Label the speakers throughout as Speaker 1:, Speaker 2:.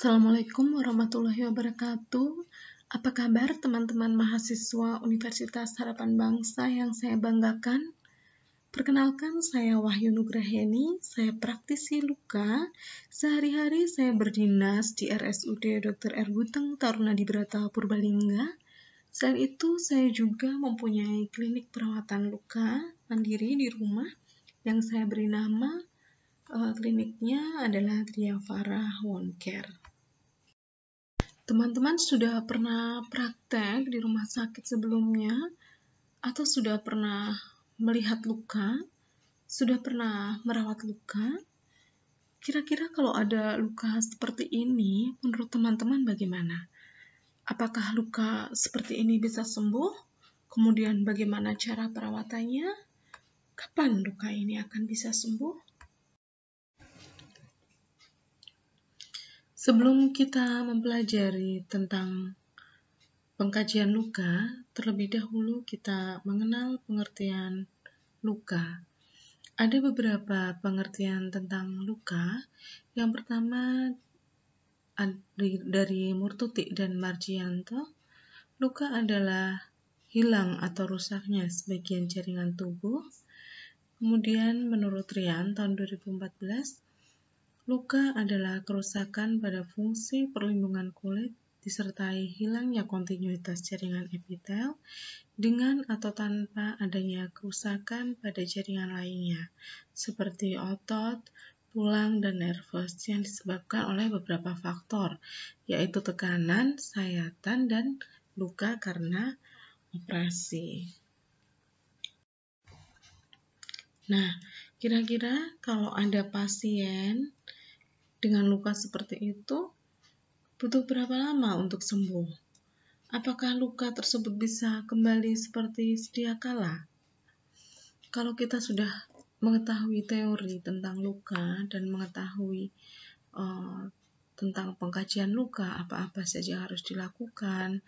Speaker 1: Assalamualaikum warahmatullahi wabarakatuh. Apa kabar teman-teman mahasiswa Universitas Harapan Bangsa yang saya banggakan? Perkenalkan, saya Wahyu Nugraheni, saya praktisi luka. Sehari-hari saya berdinas di RSUD Dr. R. Buteng di Brata Purbalingga. Selain itu, saya juga mempunyai klinik perawatan luka mandiri di rumah yang saya beri nama eh, kliniknya adalah Triavara Wound Care. Teman-teman sudah pernah praktek di rumah sakit sebelumnya, atau sudah pernah melihat luka, sudah pernah merawat luka. Kira-kira kalau ada luka seperti ini, menurut teman-teman bagaimana? Apakah luka seperti ini bisa sembuh? Kemudian bagaimana cara perawatannya? Kapan luka ini akan bisa sembuh? Sebelum kita mempelajari tentang pengkajian luka, terlebih dahulu kita mengenal pengertian luka. Ada beberapa pengertian tentang luka. Yang pertama dari Murtuti dan Marjianto, luka adalah hilang atau rusaknya sebagian jaringan tubuh. Kemudian menurut Rian tahun 2014, Luka adalah kerusakan pada fungsi perlindungan kulit disertai hilangnya kontinuitas jaringan epitel dengan atau tanpa adanya kerusakan pada jaringan lainnya, seperti otot, tulang, dan nervus yang disebabkan oleh beberapa faktor, yaitu tekanan, sayatan, dan luka karena operasi. Nah, kira-kira kalau ada pasien dengan luka seperti itu butuh berapa lama untuk sembuh? Apakah luka tersebut bisa kembali seperti sedia kala? Kalau kita sudah mengetahui teori tentang luka dan mengetahui uh, tentang pengkajian luka, apa-apa saja yang harus dilakukan,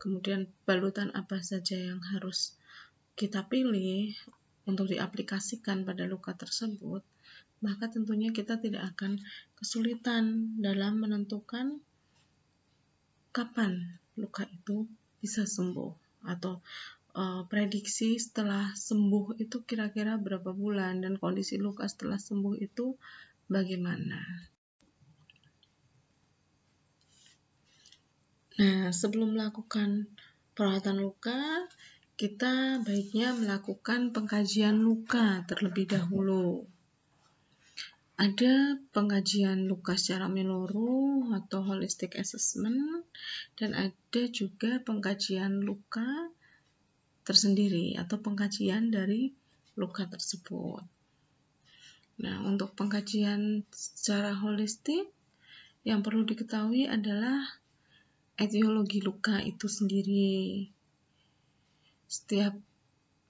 Speaker 1: kemudian balutan apa saja yang harus kita pilih untuk diaplikasikan pada luka tersebut, maka tentunya kita tidak akan kesulitan dalam menentukan kapan luka itu bisa sembuh atau uh, prediksi setelah sembuh itu kira-kira berapa bulan dan kondisi luka setelah sembuh itu bagaimana. Nah, sebelum melakukan perawatan luka, kita baiknya melakukan pengkajian luka terlebih dahulu ada pengajian luka secara menyeluruh atau holistic assessment dan ada juga pengkajian luka tersendiri atau pengkajian dari luka tersebut. Nah, untuk pengkajian secara holistik yang perlu diketahui adalah etiologi luka itu sendiri. Setiap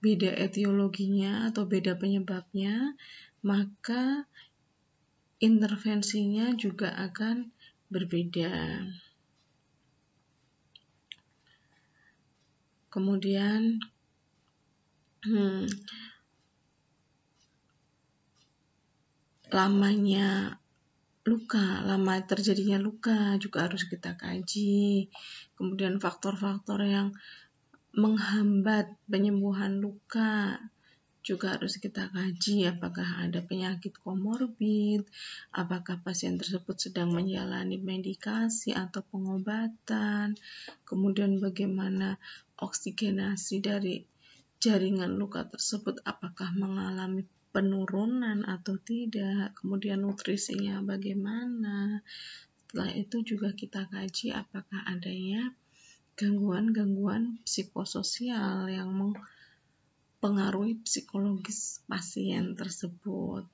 Speaker 1: beda etiologinya atau beda penyebabnya, maka intervensinya juga akan berbeda. Kemudian, hmm, lamanya luka, lama terjadinya luka juga harus kita kaji. Kemudian faktor-faktor yang menghambat penyembuhan luka juga harus kita kaji apakah ada penyakit komorbid, apakah pasien tersebut sedang menjalani medikasi atau pengobatan, kemudian bagaimana oksigenasi dari jaringan luka tersebut apakah mengalami penurunan atau tidak, kemudian nutrisinya bagaimana. Setelah itu juga kita kaji apakah adanya gangguan-gangguan psikososial yang meng mempengaruhi psikologis pasien tersebut.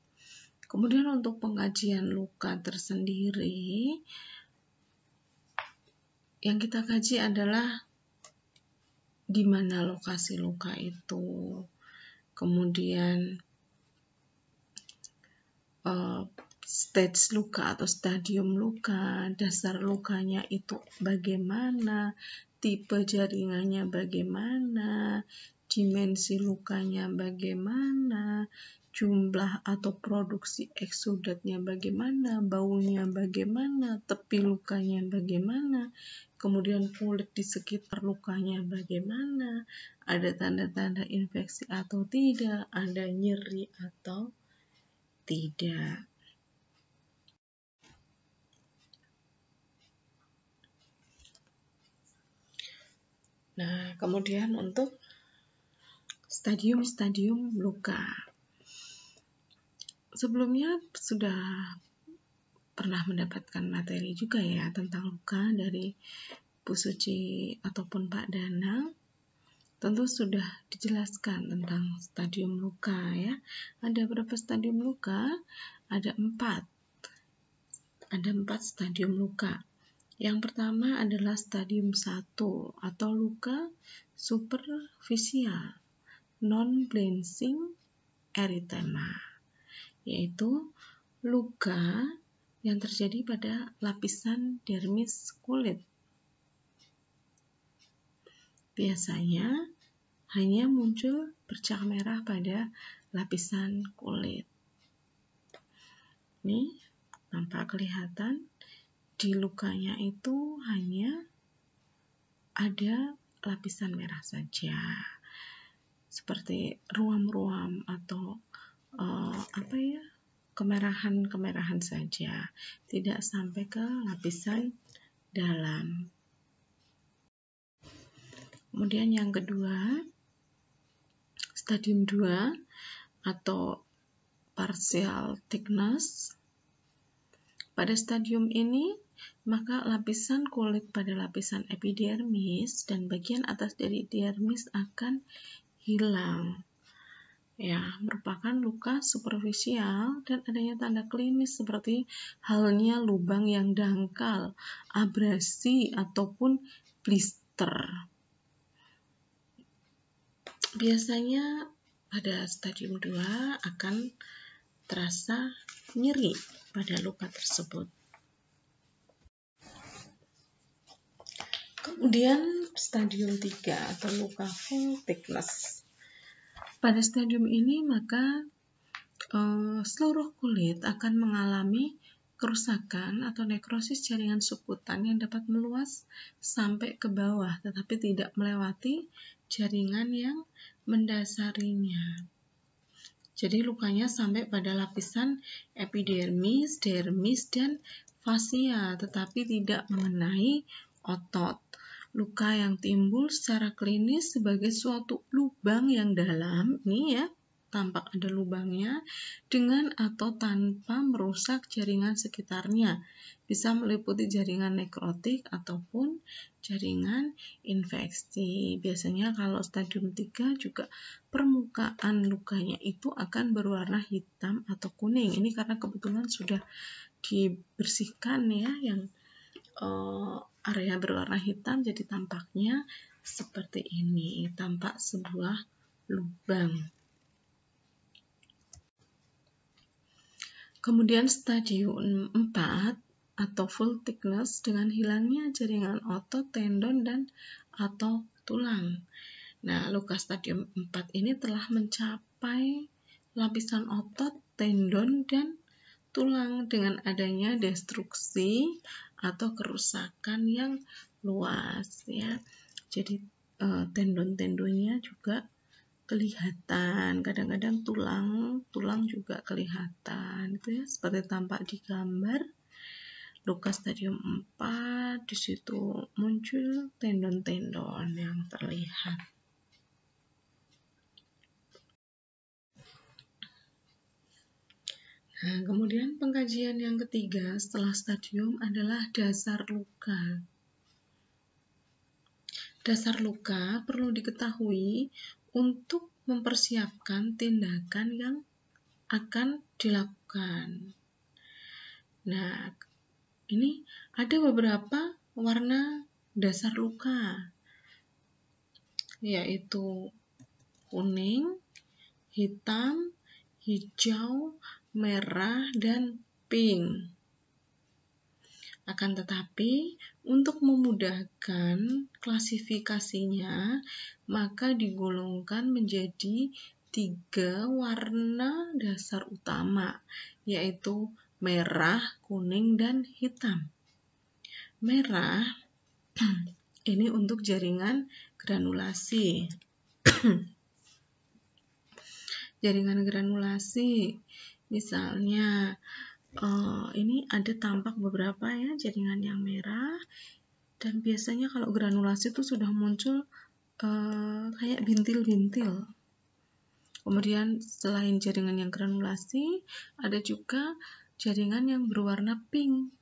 Speaker 1: Kemudian untuk pengkajian luka tersendiri, yang kita kaji adalah di mana lokasi luka itu, kemudian eh, stage luka atau stadium luka, dasar lukanya itu bagaimana, tipe jaringannya bagaimana, dimensi lukanya bagaimana, jumlah atau produksi eksudatnya bagaimana, baunya bagaimana, tepi lukanya bagaimana, kemudian kulit di sekitar lukanya bagaimana, ada tanda-tanda infeksi atau tidak, ada nyeri atau tidak. Nah, kemudian untuk stadium-stadium luka. Sebelumnya sudah pernah mendapatkan materi juga ya tentang luka dari Bu Suci ataupun Pak Danang tentu sudah dijelaskan tentang stadium luka ya. Ada berapa stadium luka? Ada empat. Ada empat stadium luka. Yang pertama adalah stadium 1 atau luka superficial non-blanching erythema, yaitu luka yang terjadi pada lapisan dermis kulit. Biasanya hanya muncul bercak merah pada lapisan kulit. Ini nampak kelihatan di lukanya itu hanya ada lapisan merah saja seperti ruam-ruam atau uh, apa ya kemerahan-kemerahan saja, tidak sampai ke lapisan dalam. Kemudian yang kedua, stadium 2 atau partial thickness. Pada stadium ini, maka lapisan kulit pada lapisan epidermis dan bagian atas dari dermis akan hilang ya merupakan luka superficial dan adanya tanda klinis seperti halnya lubang yang dangkal, abrasi ataupun blister. Biasanya pada stadium 2 akan terasa nyeri pada luka tersebut. Kemudian stadium 3 atau luka full thickness pada stadium ini maka uh, seluruh kulit akan mengalami kerusakan atau nekrosis jaringan subkutan yang dapat meluas sampai ke bawah tetapi tidak melewati jaringan yang mendasarinya. Jadi lukanya sampai pada lapisan epidermis, dermis, dan fascia tetapi tidak mengenai otot. Luka yang timbul secara klinis sebagai suatu lubang yang dalam, ini ya, tampak ada lubangnya, dengan atau tanpa merusak jaringan sekitarnya. Bisa meliputi jaringan nekrotik ataupun jaringan infeksi. Biasanya kalau stadium 3 juga permukaan lukanya itu akan berwarna hitam atau kuning. Ini karena kebetulan sudah dibersihkan ya yang uh, area berwarna hitam jadi tampaknya seperti ini, tampak sebuah lubang. Kemudian stadium 4 atau full thickness dengan hilangnya jaringan otot, tendon, dan atau tulang. Nah, luka stadium 4 ini telah mencapai lapisan otot, tendon, dan tulang dengan adanya destruksi atau kerusakan yang luas ya. Jadi eh, tendon-tendonnya juga kelihatan. Kadang-kadang tulang tulang juga kelihatan. Itu ya seperti tampak di gambar. Luka stadium 4 di situ muncul tendon-tendon yang terlihat. Nah, kemudian pengkajian yang ketiga setelah stadium adalah dasar luka. Dasar luka perlu diketahui untuk mempersiapkan tindakan yang akan dilakukan. Nah, ini ada beberapa warna dasar luka, yaitu kuning, hitam, hijau, merah, dan pink. Akan tetapi, untuk memudahkan klasifikasinya, maka digolongkan menjadi tiga warna dasar utama, yaitu merah, kuning, dan hitam. Merah ini untuk jaringan granulasi. jaringan granulasi Misalnya, uh, ini ada tampak beberapa ya jaringan yang merah dan biasanya kalau granulasi itu sudah muncul uh, kayak bintil-bintil. Kemudian selain jaringan yang granulasi, ada juga jaringan yang berwarna pink.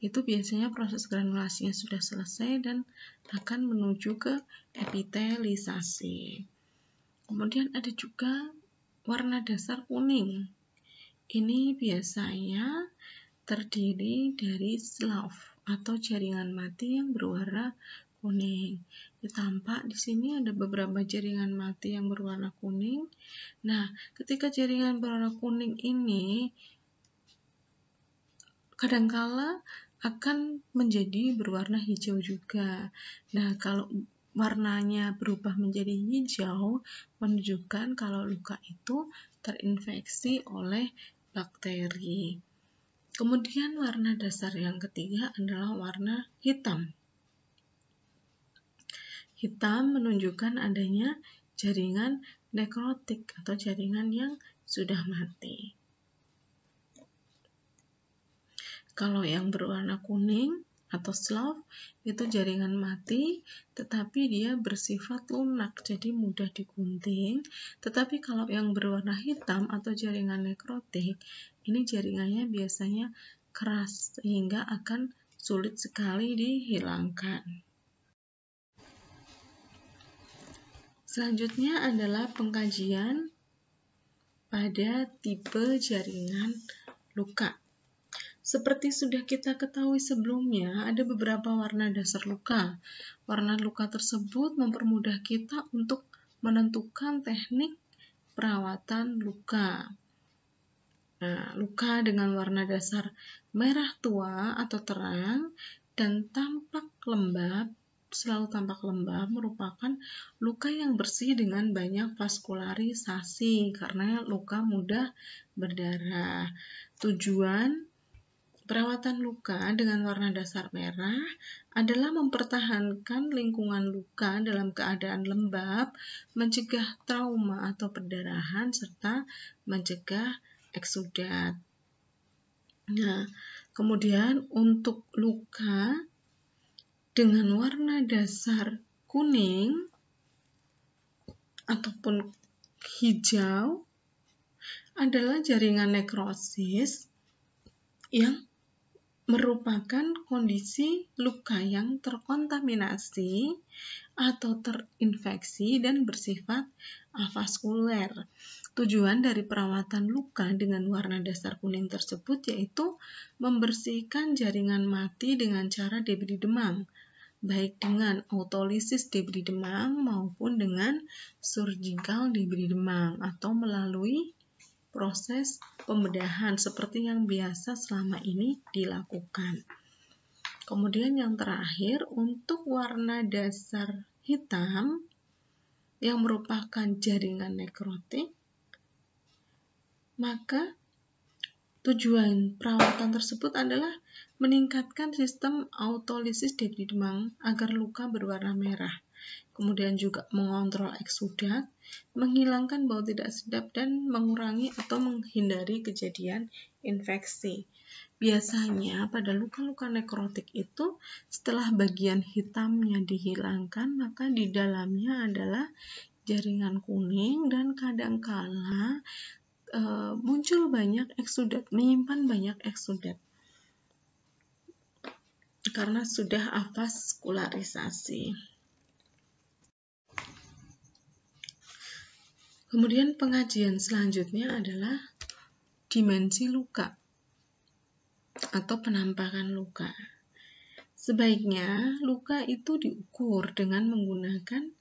Speaker 1: Itu biasanya proses granulasinya sudah selesai dan akan menuju ke epitelisasi. Kemudian ada juga warna dasar kuning. Ini biasanya terdiri dari slough atau jaringan mati yang berwarna kuning. Ditampak di sini ada beberapa jaringan mati yang berwarna kuning. Nah, ketika jaringan berwarna kuning ini kadangkala akan menjadi berwarna hijau juga. Nah, kalau warnanya berubah menjadi hijau menunjukkan kalau luka itu terinfeksi oleh bakteri. Kemudian warna dasar yang ketiga adalah warna hitam. Hitam menunjukkan adanya jaringan nekrotik atau jaringan yang sudah mati. Kalau yang berwarna kuning atau slough itu jaringan mati tetapi dia bersifat lunak jadi mudah digunting tetapi kalau yang berwarna hitam atau jaringan nekrotik ini jaringannya biasanya keras sehingga akan sulit sekali dihilangkan. Selanjutnya adalah pengkajian pada tipe jaringan luka. Seperti sudah kita ketahui sebelumnya, ada beberapa warna dasar luka. Warna luka tersebut mempermudah kita untuk menentukan teknik perawatan luka. Nah, luka dengan warna dasar merah tua atau terang dan tampak lembab, selalu tampak lembab merupakan luka yang bersih dengan banyak vaskularisasi karena luka mudah berdarah. Tujuan Perawatan luka dengan warna dasar merah adalah mempertahankan lingkungan luka dalam keadaan lembab, mencegah trauma atau perdarahan, serta mencegah eksudat. Nah, kemudian untuk luka dengan warna dasar kuning ataupun hijau adalah jaringan nekrosis yang merupakan kondisi luka yang terkontaminasi atau terinfeksi dan bersifat avaskuler. Tujuan dari perawatan luka dengan warna dasar kuning tersebut yaitu membersihkan jaringan mati dengan cara debri demam, baik dengan autolisis debri demam maupun dengan surgical debri demam atau melalui proses pembedahan seperti yang biasa selama ini dilakukan. Kemudian yang terakhir untuk warna dasar hitam yang merupakan jaringan nekrotik, maka tujuan perawatan tersebut adalah meningkatkan sistem autolisis debridemang agar luka berwarna merah. Kemudian juga mengontrol eksudat menghilangkan bau tidak sedap dan mengurangi atau menghindari kejadian infeksi. Biasanya pada luka-luka nekrotik itu setelah bagian hitamnya dihilangkan maka di dalamnya adalah jaringan kuning dan kadangkala e, muncul banyak eksudat, menyimpan banyak eksudat karena sudah avaskularisasi. Kemudian pengajian selanjutnya adalah dimensi luka atau penampakan luka. Sebaiknya luka itu diukur dengan menggunakan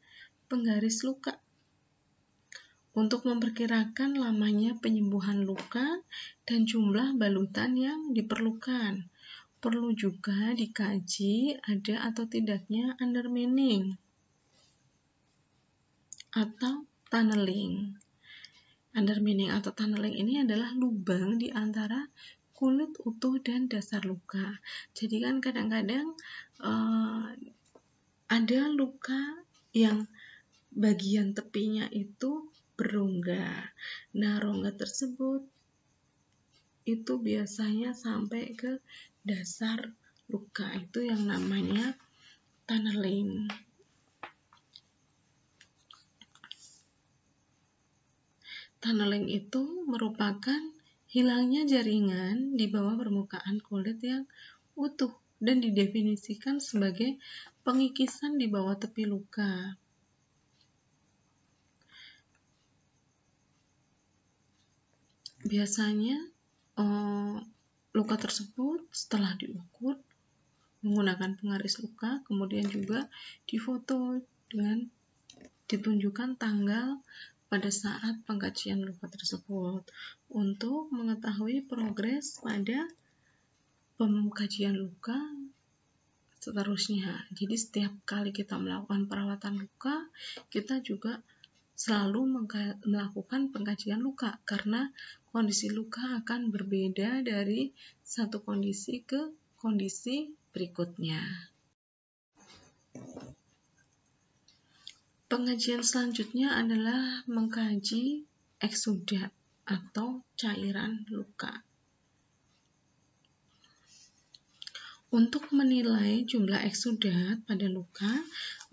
Speaker 1: penggaris luka. Untuk memperkirakan lamanya penyembuhan luka dan jumlah balutan yang diperlukan, perlu juga dikaji ada atau tidaknya undermining atau tunneling. Undermining atau tunneling ini adalah lubang di antara kulit utuh dan dasar luka. Jadi kan kadang-kadang uh, ada luka yang bagian tepinya itu berongga. Nah, rongga tersebut itu biasanya sampai ke dasar luka itu yang namanya tunneling. Tunneling itu merupakan hilangnya jaringan di bawah permukaan kulit yang utuh dan didefinisikan sebagai pengikisan di bawah tepi luka. Biasanya eh, luka tersebut setelah diukur menggunakan pengaris luka, kemudian juga difoto dengan ditunjukkan tanggal pada saat pengkajian luka tersebut untuk mengetahui progres pada pengkajian luka seterusnya. Jadi setiap kali kita melakukan perawatan luka, kita juga selalu melakukan pengkajian luka karena kondisi luka akan berbeda dari satu kondisi ke kondisi berikutnya. Pengajian selanjutnya adalah mengkaji eksudat atau cairan luka. Untuk menilai jumlah eksudat pada luka,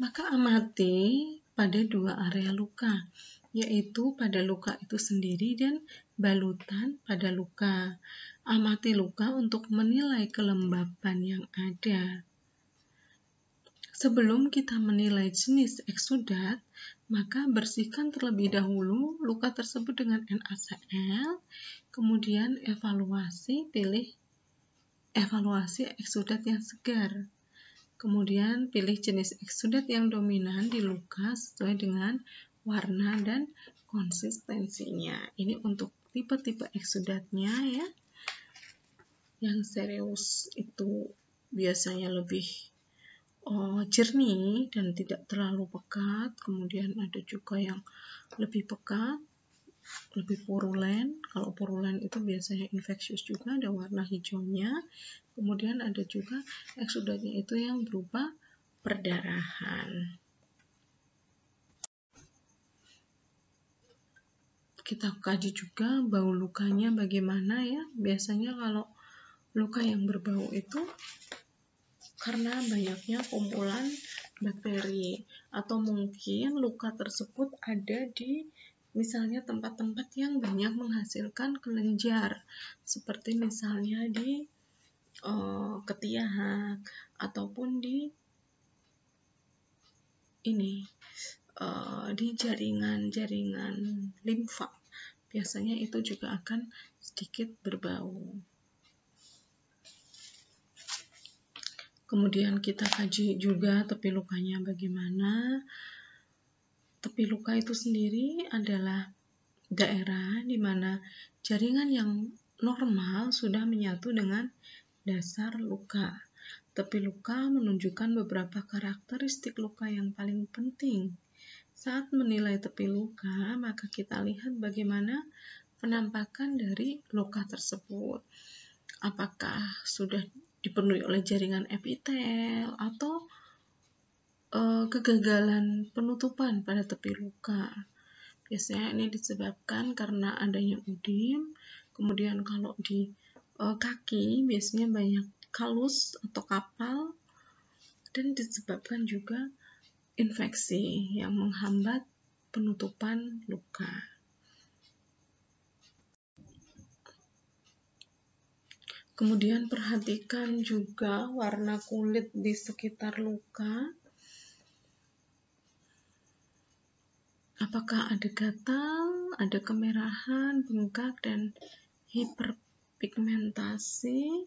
Speaker 1: maka amati pada dua area luka, yaitu pada luka itu sendiri dan balutan pada luka. Amati luka untuk menilai kelembapan yang ada. Sebelum kita menilai jenis eksudat, maka bersihkan terlebih dahulu luka tersebut dengan NaCl, kemudian evaluasi pilih evaluasi eksudat yang segar. Kemudian pilih jenis eksudat yang dominan di luka sesuai dengan warna dan konsistensinya. Ini untuk tipe-tipe eksudatnya ya. Yang serius itu biasanya lebih uh, jernih dan tidak terlalu pekat. Kemudian ada juga yang lebih pekat, lebih purulen. Kalau purulen itu biasanya infeksius juga, ada warna hijaunya. Kemudian ada juga eksudatnya itu yang berupa perdarahan. Kita kaji juga bau lukanya bagaimana ya. Biasanya kalau luka yang berbau itu karena banyaknya kumpulan bakteri atau mungkin luka tersebut ada di misalnya tempat-tempat yang banyak menghasilkan kelenjar seperti misalnya di uh, ketiak ataupun di ini eh, di jaringan-jaringan limfa biasanya itu juga akan sedikit berbau kemudian kita kaji juga tepi lukanya bagaimana tepi luka itu sendiri adalah daerah di mana jaringan yang normal sudah menyatu dengan dasar luka tepi luka menunjukkan beberapa karakteristik luka yang paling penting saat menilai tepi luka, maka kita lihat bagaimana penampakan dari luka tersebut. Apakah sudah dipenuhi oleh jaringan epitel atau e, kegagalan penutupan pada tepi luka. Biasanya ini disebabkan karena adanya udim. Kemudian kalau di e, kaki biasanya banyak kalus atau kapal dan disebabkan juga infeksi yang menghambat penutupan luka. Kemudian perhatikan juga warna kulit di sekitar luka. Apakah ada gatal, ada kemerahan, bengkak, dan hiperpigmentasi?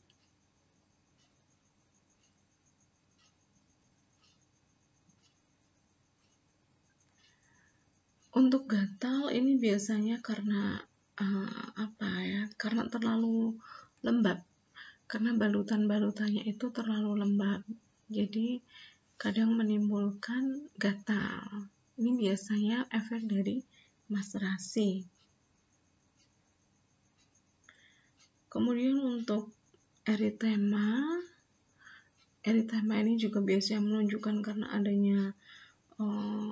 Speaker 1: Untuk gatal ini biasanya karena uh, apa ya? Karena terlalu lembab karena balutan-balutannya itu terlalu lembab jadi kadang menimbulkan gatal ini biasanya efek dari maserasi kemudian untuk eritema eritema ini juga biasanya menunjukkan karena adanya eh,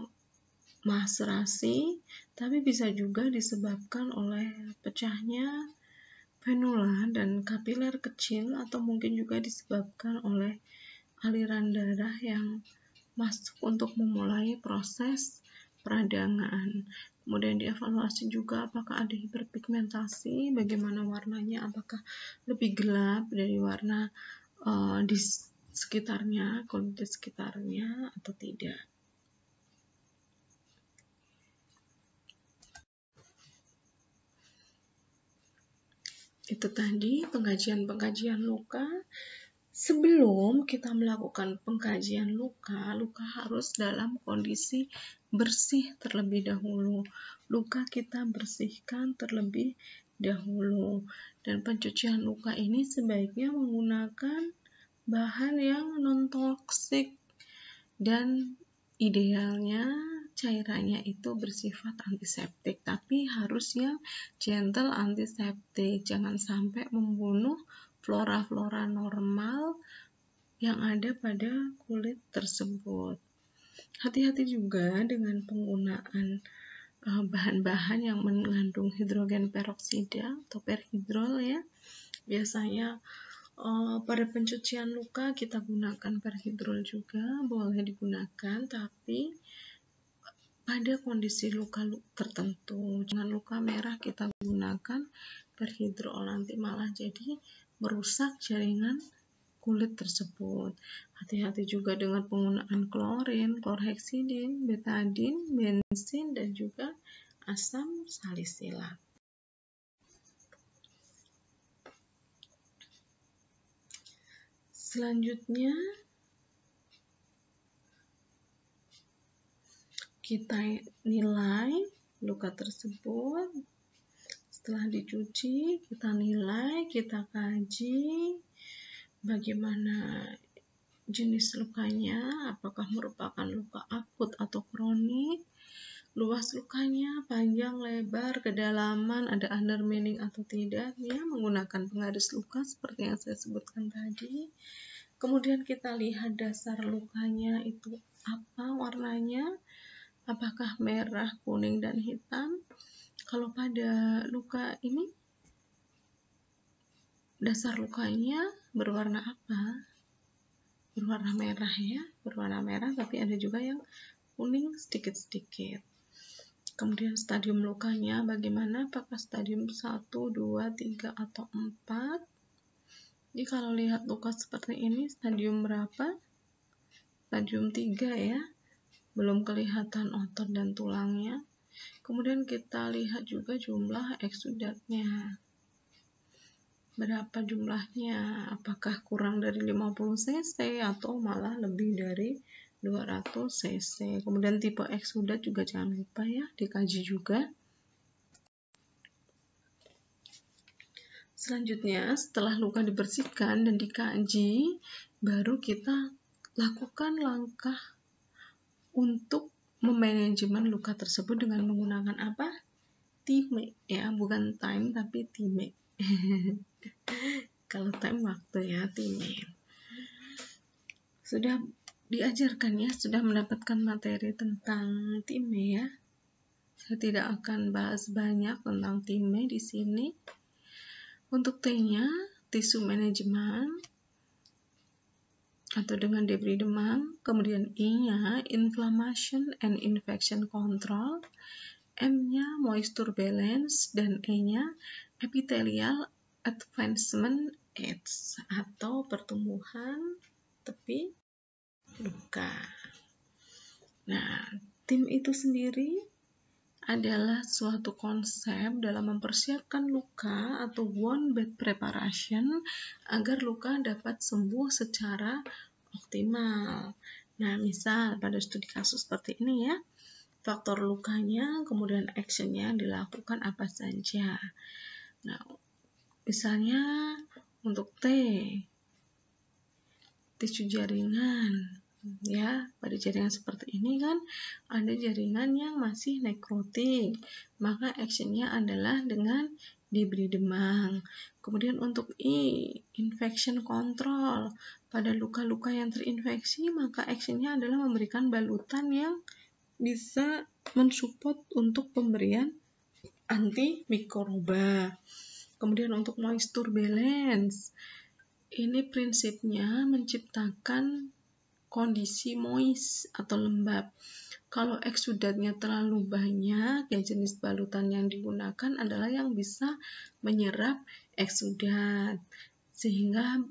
Speaker 1: maserasi tapi bisa juga disebabkan oleh pecahnya venula dan kapiler kecil atau mungkin juga disebabkan oleh aliran darah yang masuk untuk memulai proses peradangan. Kemudian dievaluasi juga apakah ada hiperpigmentasi, bagaimana warnanya, apakah lebih gelap dari warna uh, di sekitarnya, kulit di sekitarnya atau tidak. itu tadi pengkajian-pengkajian luka. Sebelum kita melakukan pengkajian luka, luka harus dalam kondisi bersih terlebih dahulu. Luka kita bersihkan terlebih dahulu. Dan pencucian luka ini sebaiknya menggunakan bahan yang non toksik dan idealnya cairannya itu bersifat antiseptik, tapi harus yang gentle antiseptik, jangan sampai membunuh flora-flora normal yang ada pada kulit tersebut. Hati-hati juga dengan penggunaan eh, bahan-bahan yang mengandung hidrogen peroksida atau perhidrol ya. Biasanya Uh, pada pencucian luka kita gunakan perhidrol juga boleh digunakan tapi pada kondisi luka tertentu. Dengan luka merah kita gunakan nanti malah jadi merusak jaringan kulit tersebut. Hati-hati juga dengan penggunaan klorin, klorheksidin, betadin, bensin, dan juga asam salisilat. Selanjutnya, kita nilai luka tersebut setelah dicuci kita nilai kita kaji bagaimana jenis lukanya apakah merupakan luka akut atau kronik luas lukanya panjang lebar kedalaman ada undermining atau tidak ya menggunakan penggaris luka seperti yang saya sebutkan tadi kemudian kita lihat dasar lukanya itu apa warnanya apakah merah, kuning, dan hitam. Kalau pada luka ini, dasar lukanya berwarna apa? Berwarna merah ya, berwarna merah, tapi ada juga yang kuning sedikit-sedikit. Kemudian stadium lukanya bagaimana? Apakah stadium 1, 2, 3, atau 4? Jadi kalau lihat luka seperti ini, stadium berapa? Stadium 3 ya belum kelihatan otot dan tulangnya. Kemudian kita lihat juga jumlah eksudatnya. Berapa jumlahnya? Apakah kurang dari 50 cc atau malah lebih dari 200 cc? Kemudian tipe eksudat juga jangan lupa ya, dikaji juga. Selanjutnya, setelah luka dibersihkan dan dikaji, baru kita lakukan langkah untuk memanajemen luka tersebut dengan menggunakan apa? Time ya, bukan time tapi time. Kalau time waktu ya, time. Sudah diajarkan ya, sudah mendapatkan materi tentang time ya. Saya tidak akan bahas banyak tentang time di sini. Untuk T-nya, tisu manajemen, atau dengan debris demam, kemudian I-nya inflammation and infection control, M-nya moisture balance, dan E-nya epithelial advancement edge atau pertumbuhan tepi luka. Nah, tim itu sendiri adalah suatu konsep dalam mempersiapkan luka atau wound bed preparation agar luka dapat sembuh secara optimal. Nah, misal pada studi kasus seperti ini ya, faktor lukanya, kemudian actionnya dilakukan apa saja. Nah, misalnya untuk T, tisu jaringan, ya pada jaringan seperti ini kan ada jaringan yang masih nekrotik maka actionnya adalah dengan diberi demang kemudian untuk I infection control pada luka-luka yang terinfeksi maka actionnya adalah memberikan balutan yang bisa mensupport untuk pemberian anti mikroba kemudian untuk moisture balance ini prinsipnya menciptakan kondisi moist atau lembab. Kalau eksudatnya terlalu banyak, ya jenis balutan yang digunakan adalah yang bisa menyerap eksudat sehingga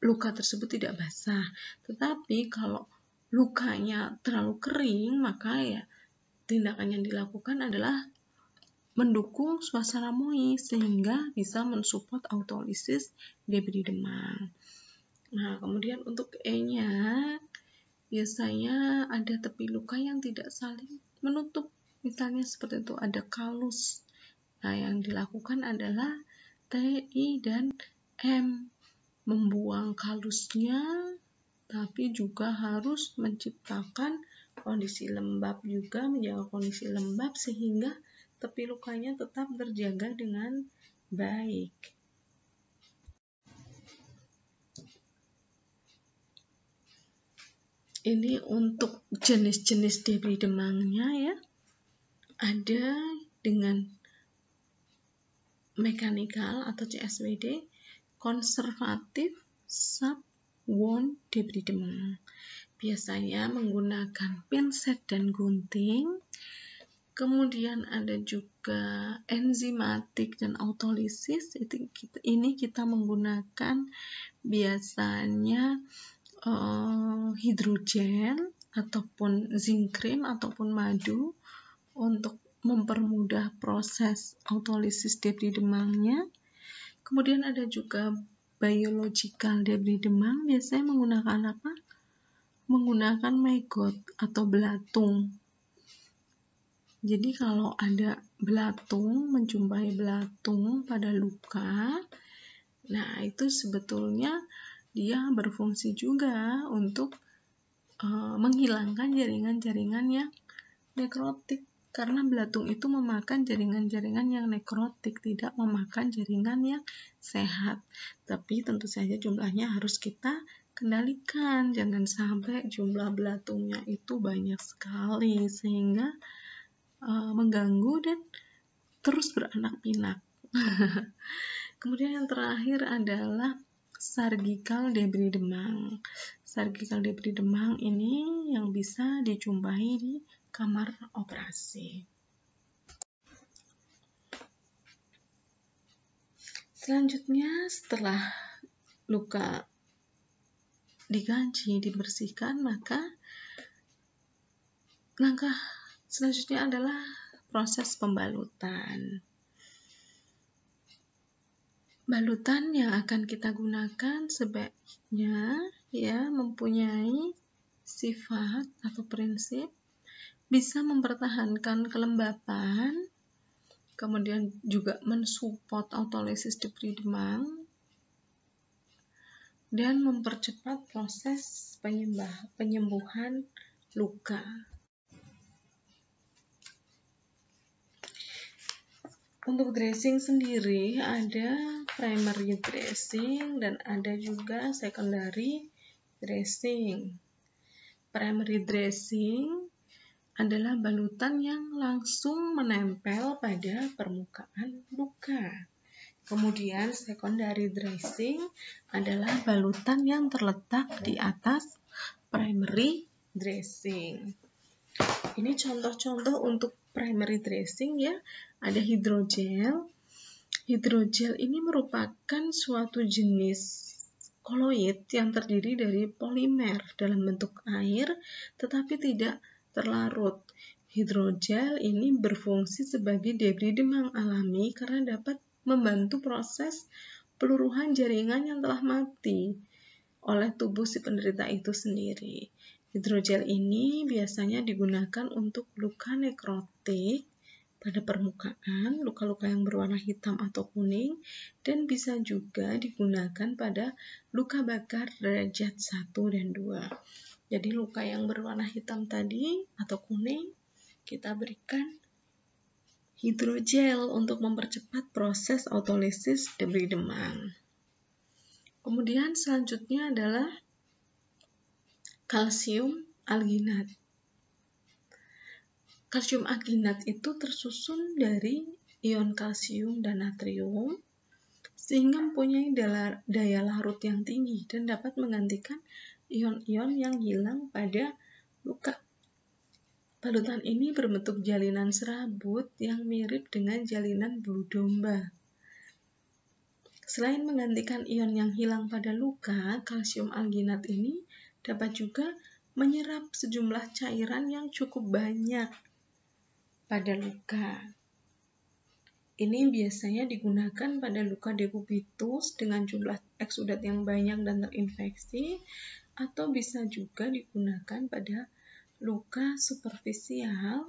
Speaker 1: luka tersebut tidak basah. Tetapi kalau lukanya terlalu kering, maka ya tindakan yang dilakukan adalah mendukung suasana moist sehingga bisa mensupport autolisis demam. Nah, kemudian untuk E-nya biasanya ada tepi luka yang tidak saling menutup misalnya seperti itu ada kalus nah yang dilakukan adalah T, I, dan M membuang kalusnya tapi juga harus menciptakan kondisi lembab juga menjaga kondisi lembab sehingga tepi lukanya tetap terjaga dengan baik. ini untuk jenis-jenis debri demangnya ya ada dengan mekanikal atau CSWD konservatif sub wound debris demang biasanya menggunakan pinset dan gunting kemudian ada juga enzimatik dan autolisis ini kita menggunakan biasanya uh, hidrogen ataupun zinc cream ataupun madu untuk mempermudah proses autolisis debris demangnya. Kemudian ada juga biological debris demang biasanya menggunakan apa? Menggunakan maggot atau belatung. Jadi kalau ada belatung, menjumpai belatung pada luka, nah itu sebetulnya dia berfungsi juga untuk e, menghilangkan jaringan-jaringan yang nekrotik karena belatung itu memakan jaringan-jaringan yang nekrotik, tidak memakan jaringan yang sehat. Tapi tentu saja jumlahnya harus kita kendalikan, jangan sampai jumlah belatungnya itu banyak sekali sehingga e, mengganggu dan terus beranak pinak. Kemudian yang terakhir adalah sargikal debri demang. Sargikal debri demang ini yang bisa dijumpai di kamar operasi. Selanjutnya setelah luka diganci, dibersihkan, maka langkah selanjutnya adalah proses pembalutan balutan yang akan kita gunakan sebaiknya ya mempunyai sifat atau prinsip bisa mempertahankan kelembapan kemudian juga mensupport autolisis di demam dan mempercepat proses penyembuhan luka. untuk dressing sendiri ada primary dressing dan ada juga secondary dressing. Primary dressing adalah balutan yang langsung menempel pada permukaan luka. Kemudian secondary dressing adalah balutan yang terletak di atas primary dressing. Ini contoh-contoh untuk primary dressing ya, ada hidrogel. Hidrogel ini merupakan suatu jenis koloid yang terdiri dari polimer dalam bentuk air tetapi tidak terlarut. Hidrogel ini berfungsi sebagai debris demang alami karena dapat membantu proses peluruhan jaringan yang telah mati oleh tubuh si penderita itu sendiri. Hidrogel ini biasanya digunakan untuk luka nekrotik pada permukaan, luka-luka yang berwarna hitam atau kuning, dan bisa juga digunakan pada luka bakar derajat 1 dan 2. Jadi luka yang berwarna hitam tadi atau kuning, kita berikan hidrogel untuk mempercepat proses autolisis debris demam. Kemudian selanjutnya adalah kalsium alginat. Kalsium alginat itu tersusun dari ion kalsium dan natrium sehingga mempunyai daya larut yang tinggi dan dapat menggantikan ion-ion yang hilang pada luka. Balutan ini berbentuk jalinan serabut yang mirip dengan jalinan bulu domba. Selain menggantikan ion yang hilang pada luka, kalsium alginat ini dapat juga menyerap sejumlah cairan yang cukup banyak pada luka. Ini biasanya digunakan pada luka dekubitus dengan jumlah eksudat yang banyak dan terinfeksi, atau bisa juga digunakan pada luka superficial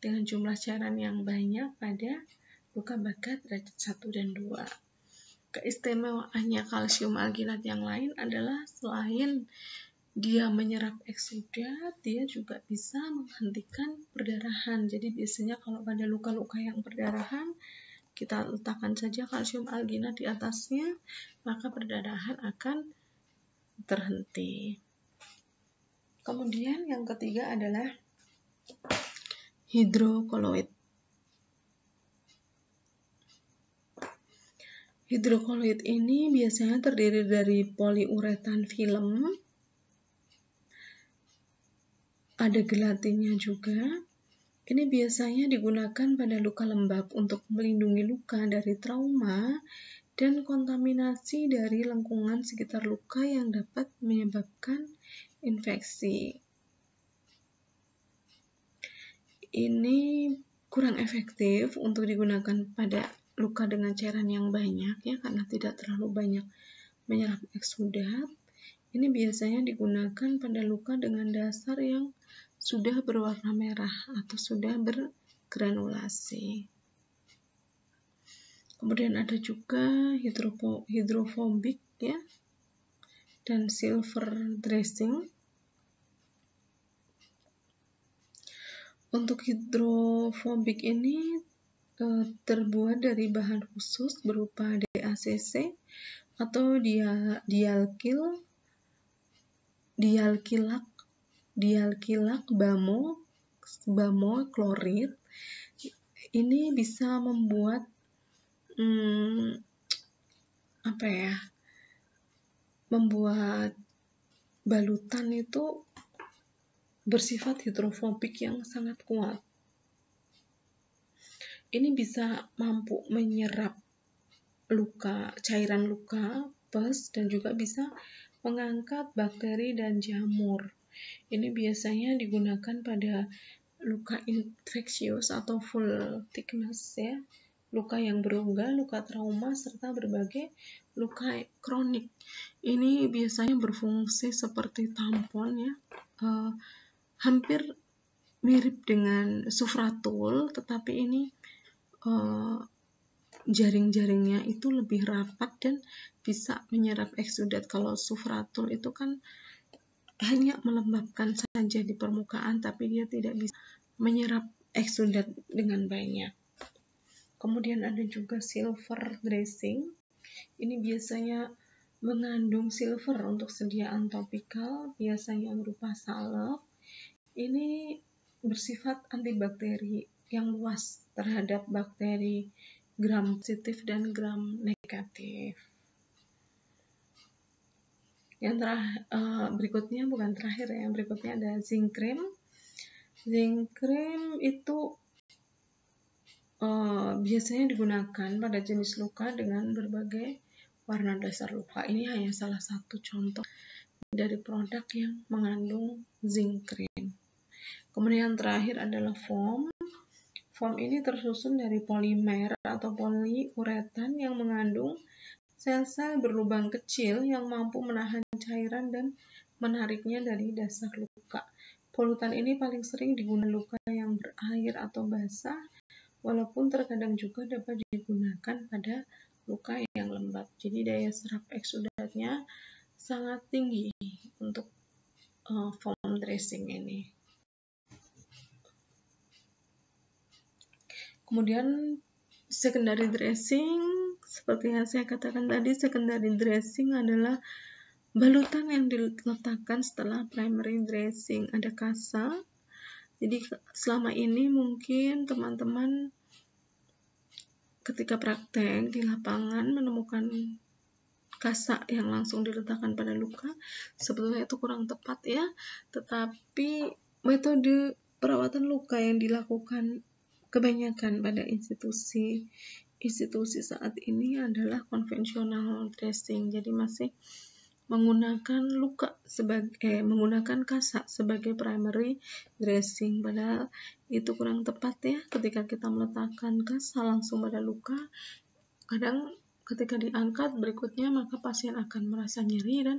Speaker 1: dengan jumlah cairan yang banyak pada luka bakat derajat 1 dan 2. Keistimewaannya kalsium alginat yang lain adalah selain dia menyerap eksudat. dia juga bisa menghentikan perdarahan. Jadi biasanya kalau pada luka-luka yang perdarahan, kita letakkan saja kalsium alginat di atasnya, maka perdarahan akan terhenti. Kemudian yang ketiga adalah hidrokoloid. Hidrokoloid ini biasanya terdiri dari poliuretan film, ada gelatinnya juga. Ini biasanya digunakan pada luka lembab untuk melindungi luka dari trauma dan kontaminasi dari lengkungan sekitar luka yang dapat menyebabkan infeksi. Ini kurang efektif untuk digunakan pada luka dengan cairan yang banyak ya karena tidak terlalu banyak menyerap eksudat ini biasanya digunakan pada luka dengan dasar yang sudah berwarna merah atau sudah bergranulasi. Kemudian ada juga hidrofo hidrofobik ya dan silver dressing. Untuk hidrofobik ini eh, terbuat dari bahan khusus berupa DACC atau dia dialkil dialkilak dialkilak bamo bamo klorit ini bisa membuat hmm, apa ya membuat balutan itu bersifat hidrofobik yang sangat kuat ini bisa mampu menyerap luka cairan luka pus dan juga bisa mengangkat bakteri dan jamur. Ini biasanya digunakan pada luka infeksius atau full thickness ya, luka yang berongga, luka trauma serta berbagai luka kronik. Ini biasanya berfungsi seperti tampon ya. Uh, hampir mirip dengan sufratul tetapi ini uh, jaring-jaringnya itu lebih rapat dan bisa menyerap eksudat. Kalau sufratul itu kan hanya melembabkan saja di permukaan, tapi dia tidak bisa menyerap eksudat dengan banyak. Kemudian ada juga silver dressing. Ini biasanya mengandung silver untuk sediaan topikal, biasanya berupa salep. Ini bersifat antibakteri yang luas terhadap bakteri gram positif dan gram negatif. Yang terakhir, uh, eh, berikutnya bukan terakhir ya, yang berikutnya ada zinc cream. Zinc cream itu uh, biasanya digunakan pada jenis luka dengan berbagai warna dasar luka. Ini hanya salah satu contoh dari produk yang mengandung zinc cream. Kemudian yang terakhir adalah foam. Form ini tersusun dari polimer atau poliuretan yang mengandung sel-sel berlubang kecil yang mampu menahan cairan dan menariknya dari dasar luka. Polutan ini paling sering digunakan luka yang berair atau basah, walaupun terkadang juga dapat digunakan pada luka yang lembab. Jadi daya serap eksudatnya sangat tinggi untuk uh, eh, foam dressing ini. kemudian secondary dressing seperti yang saya katakan tadi secondary dressing adalah balutan yang diletakkan setelah primary dressing ada kasa jadi selama ini mungkin teman-teman ketika praktek di lapangan menemukan kasa yang langsung diletakkan pada luka sebetulnya itu kurang tepat ya tetapi metode perawatan luka yang dilakukan Kebanyakan pada institusi institusi saat ini adalah konvensional dressing, jadi masih menggunakan luka sebagai eh, menggunakan kasa sebagai primary dressing padahal itu kurang tepat ya ketika kita meletakkan kasa langsung pada luka kadang ketika diangkat berikutnya maka pasien akan merasa nyeri dan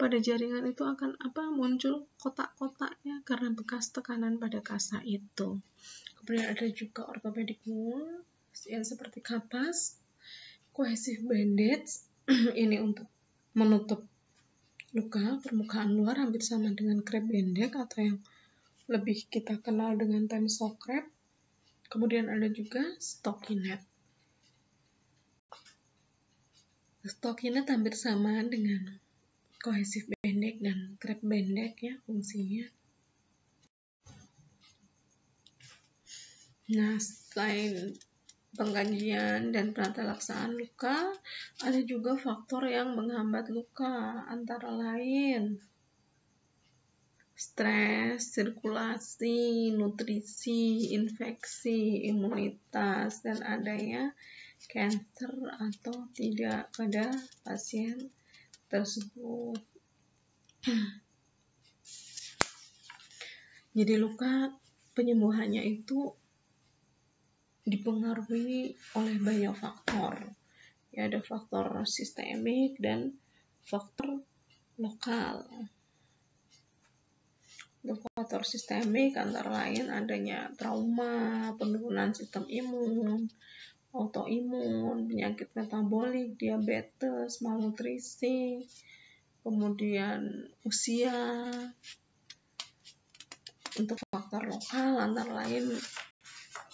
Speaker 1: pada jaringan itu akan apa muncul kotak-kotaknya karena bekas tekanan pada kasa itu. Kemudian ada juga orthopedic wound yang seperti kapas, kohesif bandage ini untuk menutup luka permukaan luar hampir sama dengan crepe bandage atau yang lebih kita kenal dengan tensor crepe. Kemudian ada juga stockinette. Stockinette hampir sama dengan kohesif pendek dan grab pendek ya fungsinya. Nah, selain pengkajian dan penatalaksanaan luka, ada juga faktor yang menghambat luka, antara lain stres, sirkulasi, nutrisi, infeksi, imunitas, dan adanya kanker atau tidak pada pasien tersebut. Jadi luka penyembuhannya itu dipengaruhi oleh banyak faktor. Ya, ada faktor sistemik dan faktor lokal. Untuk faktor sistemik antara lain adanya trauma, penurunan sistem imun, autoimun, penyakit metabolik, diabetes, malnutrisi, kemudian usia. Untuk faktor lokal antara lain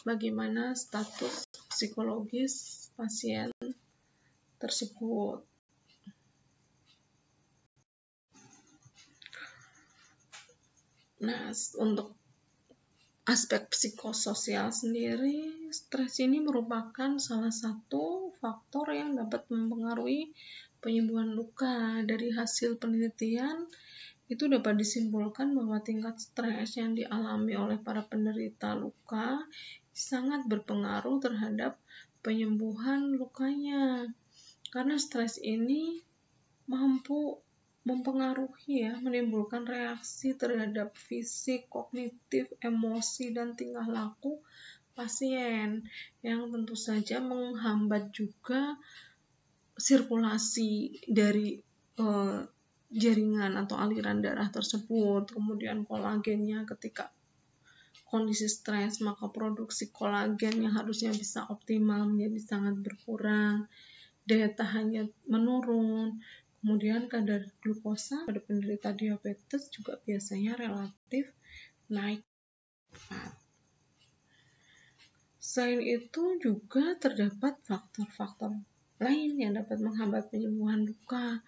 Speaker 1: bagaimana status psikologis pasien tersebut. Nah, untuk aspek psikososial sendiri, stres ini merupakan salah satu faktor yang dapat mempengaruhi penyembuhan luka. Dari hasil penelitian, itu dapat disimpulkan bahwa tingkat stres yang dialami oleh para penderita luka sangat berpengaruh terhadap penyembuhan lukanya. Karena stres ini mampu mempengaruhi ya, menimbulkan reaksi terhadap fisik, kognitif, emosi, dan tingkah laku pasien yang tentu saja menghambat juga sirkulasi dari e, jaringan atau aliran darah tersebut. Kemudian kolagennya ketika kondisi stres, maka produksi kolagen yang harusnya bisa optimal menjadi sangat berkurang. Daya tahannya menurun, Kemudian kadar glukosa pada penderita diabetes juga biasanya relatif naik cepat. Selain itu juga terdapat faktor-faktor lain yang dapat menghambat penyembuhan luka,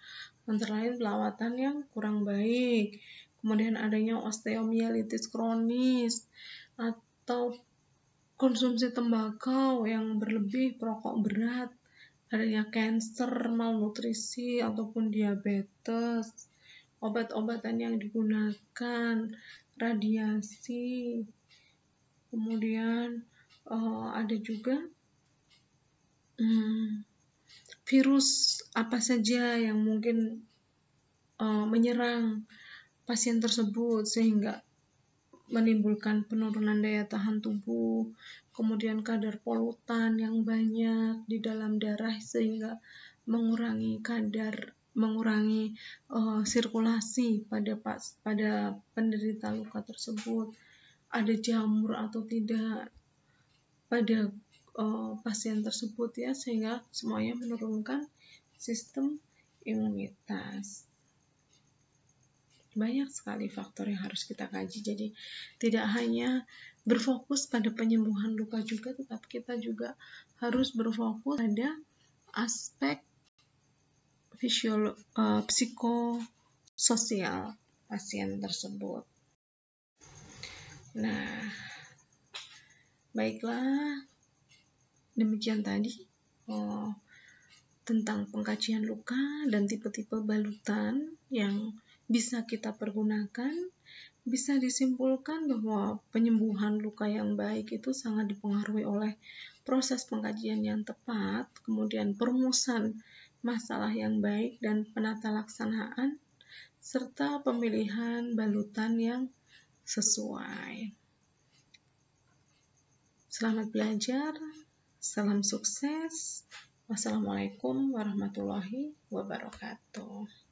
Speaker 1: antara lain pelawatan yang kurang baik, kemudian adanya osteomielitis kronis, atau konsumsi tembakau yang berlebih, perokok berat, adanya cancer, malnutrisi, ataupun diabetes, obat-obatan yang digunakan, radiasi, kemudian uh, ada juga hmm, virus apa saja yang mungkin uh, menyerang pasien tersebut sehingga menimbulkan penurunan daya tahan tubuh, kemudian kadar polutan yang banyak di dalam darah sehingga mengurangi kadar mengurangi uh, sirkulasi pada pas pada penderita luka tersebut ada jamur atau tidak pada uh, pasien tersebut ya sehingga semuanya menurunkan sistem imunitas banyak sekali faktor yang harus kita kaji jadi tidak hanya berfokus pada penyembuhan luka juga, tetap kita juga harus berfokus pada aspek fisiolo, uh, psikososial pasien tersebut. Nah, baiklah, demikian tadi oh, tentang pengkajian luka dan tipe-tipe balutan yang bisa kita pergunakan bisa disimpulkan bahwa penyembuhan luka yang baik itu sangat dipengaruhi oleh proses pengkajian yang tepat, kemudian perumusan masalah yang baik dan penata laksanaan, serta pemilihan balutan yang sesuai. Selamat belajar, salam sukses. Wassalamualaikum warahmatullahi wabarakatuh.